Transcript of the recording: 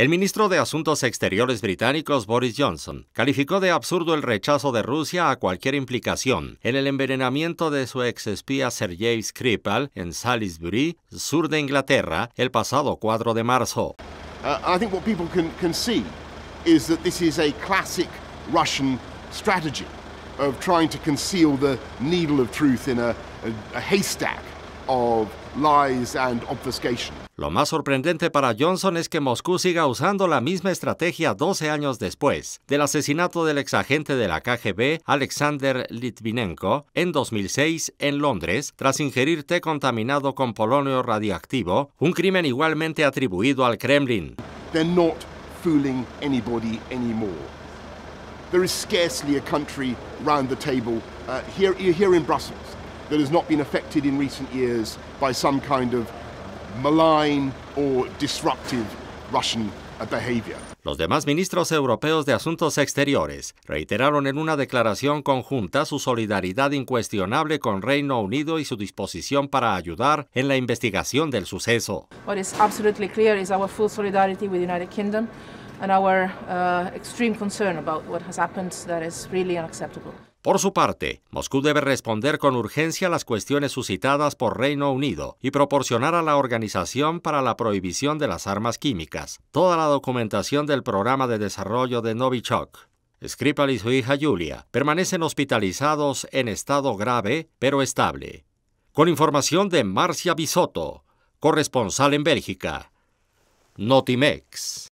El ministro de Asuntos Exteriores británicos Boris Johnson calificó de absurdo el rechazo de Rusia a cualquier implicación en el envenenamiento de su exespía Sergei Skripal en Salisbury, sur de Inglaterra, el pasado 4 de marzo. Uh, I think what people can, see is that this is a classic Russian strategy of trying to conceal the needle of truth in lo más sorprendente para Johnson es que Moscú siga usando la misma estrategia 12 años después del asesinato del exagente de la KGB Alexander Litvinenko en 2006 en Londres tras ingerir té contaminado con polonio radioactivo, un crimen igualmente atribuido al Kremlin. They're not fooling anybody anymore. There is scarcely a country round the table uh, here, here in Brussels that has not been affected in recent years by some kind of malign or disruptive Russian behavior. Los demás ministros europeos de Asuntos Exteriores reiteraron en una declaración conjunta su solidaridad incuestionable con Reino Unido y su disposición para ayudar en la investigación del suceso. What is absolutely clear is our full solidarity with the United Kingdom our uh, extreme concern about what has happened that is really unacceptable. Por su parte, Moscú debe responder con urgencia a las cuestiones suscitadas por Reino Unido y proporcionar a la Organización para la Prohibición de las Armas Químicas toda la documentación del programa de desarrollo de Novichok. Skripal y su hija Julia permanecen hospitalizados en estado grave pero estable. Con información de Marcia Bisotto, corresponsal en Bélgica. Notimex.